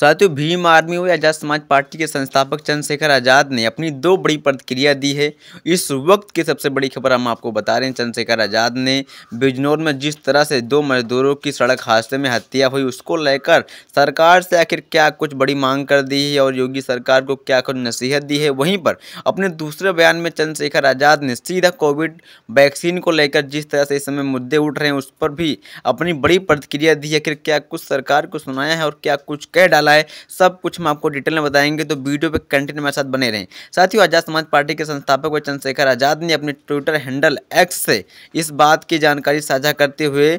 साथियों भीम आर्मी हो या आजाद समाज पार्टी के संस्थापक चंद्रशेखर आज़ाद ने अपनी दो बड़ी प्रतिक्रिया दी है इस वक्त की सबसे बड़ी खबर हम आपको बता रहे हैं चंद्रशेखर आज़ाद ने बिजनौर में जिस तरह से दो मजदूरों की सड़क हादसे में हत्या हुई उसको लेकर सरकार से आखिर क्या कुछ बड़ी मांग कर दी है और योगी सरकार को क्या कुछ नसीहत दी है वहीं पर अपने दूसरे बयान में चंद्रशेखर आज़ाद ने सीधा कोविड वैक्सीन को लेकर जिस तरह से इस समय मुद्दे उठ रहे हैं उस पर भी अपनी बड़ी प्रतिक्रिया दी आखिर क्या कुछ सरकार को सुनाया है और क्या कुछ कह वाला है सब कुछ हम आपको डिटेल में बताएंगे तो वीडियो पर कंटिन्यू मेरे साथ बने रहें साथ ही आज़ाद समाज पार्टी के संस्थापक व चंद्रशेखर आज़ाद ने अपने ट्विटर हैंडल एक्स से इस बात की जानकारी साझा करते हुए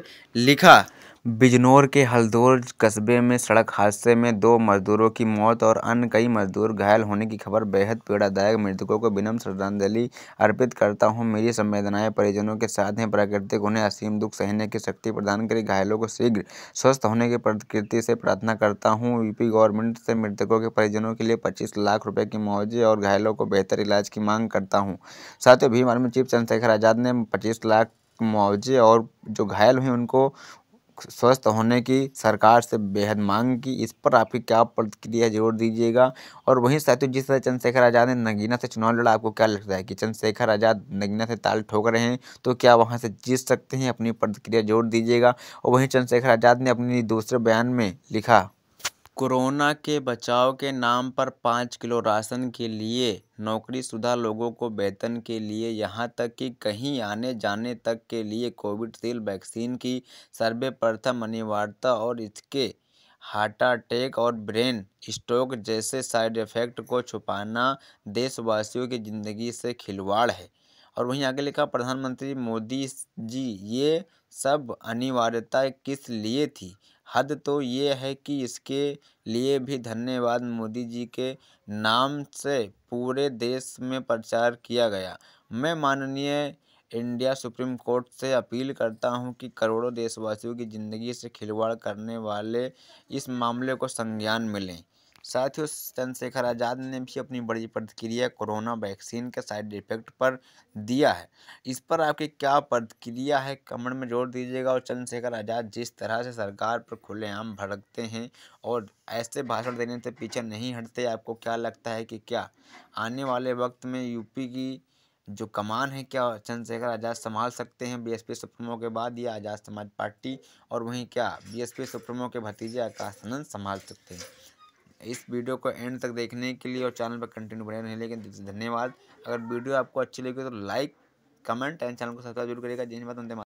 लिखा बिजनौर के हल्दौर कस्बे में सड़क हादसे में दो मजदूरों की मौत और अन्य कई मजदूर घायल होने की खबर बेहद पीड़ादायक मृतकों को विनम्र श्रद्धांजलि अर्पित करता हूं मेरी संवेदनाएं परिजनों के साथ हैं प्राकृतिक उन्हें असीम दुख सहने की शक्ति प्रदान करी घायलों को शीघ्र स्वस्थ होने की प्रकृति से प्रार्थना करता हूँ यूपी गवर्नमेंट से मृतकों के परिजनों के लिए पच्चीस लाख रुपये की मुआवजे और घायलों को बेहतर इलाज की मांग करता हूँ साथ ही भीम आर्मी चीफ चंद्रशेखर आज़ाद ने पच्चीस लाख मुआवजे और जो घायल हुए उनको स्वस्थ होने की सरकार से बेहद मांग की इस पर आपकी क्या प्रतिक्रिया जरूर दीजिएगा और वहीं साथियों जिस तरह चंद्रशेखर आज़ाद ने नगीना से चुनाव लड़ा आपको क्या लगता है कि चंद्रशेखर आज़ाद नगीना से ताल ठोक रहे हैं तो क्या वहां से जीत सकते हैं अपनी प्रतिक्रिया जोड़ दीजिएगा और वहीं चंद्रशेखर आज़ाद ने अपने दूसरे बयान में लिखा कोरोना के बचाव के नाम पर पाँच किलो राशन के लिए नौकरीशुदा लोगों को वेतन के लिए यहां तक कि कहीं आने जाने तक के लिए सील वैक्सीन की सर्वप्रथम अनिवार्यता और इसके हार्ट अटैक और ब्रेन स्ट्रोक जैसे साइड इफेक्ट को छुपाना देशवासियों की ज़िंदगी से खिलवाड़ है और वहीं आगे लिखा प्रधानमंत्री मोदी जी ये सब अनिवार्यता किस लिए थी हद तो ये है कि इसके लिए भी धन्यवाद मोदी जी के नाम से पूरे देश में प्रचार किया गया मैं माननीय इंडिया सुप्रीम कोर्ट से अपील करता हूं कि करोड़ों देशवासियों की ज़िंदगी से खिलवाड़ करने वाले इस मामले को संज्ञान मिलें साथियों चंद्रशेखर आज़ाद ने भी अपनी बड़ी प्रतिक्रिया कोरोना वैक्सीन के साइड इफेक्ट पर दिया है इस पर आपकी क्या प्रतिक्रिया है कमेंट में जोड़ दीजिएगा और चंद्रशेखर आज़ाद जिस तरह से सरकार पर खुलेआम भड़कते हैं और ऐसे भाषण देने से पीछे नहीं हटते आपको क्या लगता है कि क्या आने वाले वक्त में यूपी की जो कमान है क्या चंद्रशेखर आज़ाद संभाल सकते हैं बीएसपी सुप्रीमो के बाद या आज़ाद समाज पार्टी और वहीं क्या बीएसपी सुप्रीमो के भतीजे आकाश आनंद संभाल सकते हैं इस वीडियो को एंड तक देखने के लिए और चैनल पर कंटिन्यू बने रहने लेकिन धन्यवाद अगर वीडियो आपको अच्छी लगी तो लाइक कमेंट एंड चैनल को सब्सक्राइब जरूर करेगा जिन बात